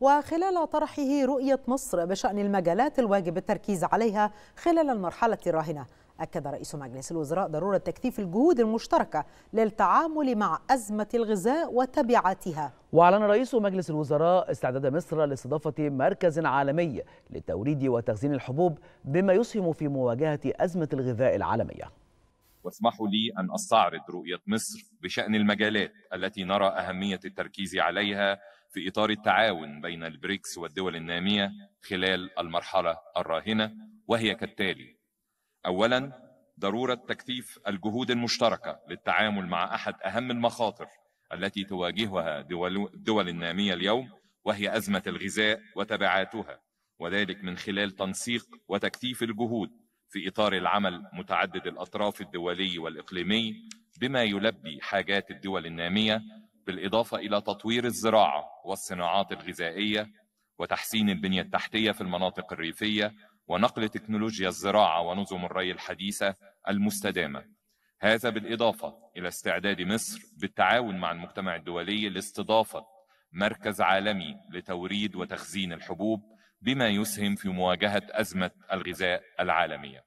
وخلال طرحه رؤية مصر بشأن المجالات الواجب التركيز عليها خلال المرحلة الراهنة أكد رئيس مجلس الوزراء ضرورة تكثيف الجهود المشتركة للتعامل مع أزمة الغذاء وتبعاتها وأعلن رئيس مجلس الوزراء استعداد مصر لاستضافة مركز عالمي لتوريد وتخزين الحبوب بما يسهم في مواجهة أزمة الغذاء العالمية واسمحوا لي أن أستعرض رؤية مصر بشأن المجالات التي نرى أهمية التركيز عليها في إطار التعاون بين البريكس والدول النامية خلال المرحلة الراهنة وهي كالتالي أولا ضرورة تكثيف الجهود المشتركة للتعامل مع أحد أهم المخاطر التي تواجهها دول الدول النامية اليوم وهي أزمة الغذاء وتبعاتها وذلك من خلال تنسيق وتكثيف الجهود في إطار العمل متعدد الأطراف الدولي والإقليمي بما يلبي حاجات الدول النامية بالاضافه الى تطوير الزراعه والصناعات الغذائيه وتحسين البنيه التحتيه في المناطق الريفيه ونقل تكنولوجيا الزراعه ونظم الري الحديثه المستدامه. هذا بالاضافه الى استعداد مصر بالتعاون مع المجتمع الدولي لاستضافه مركز عالمي لتوريد وتخزين الحبوب بما يسهم في مواجهه ازمه الغذاء العالميه.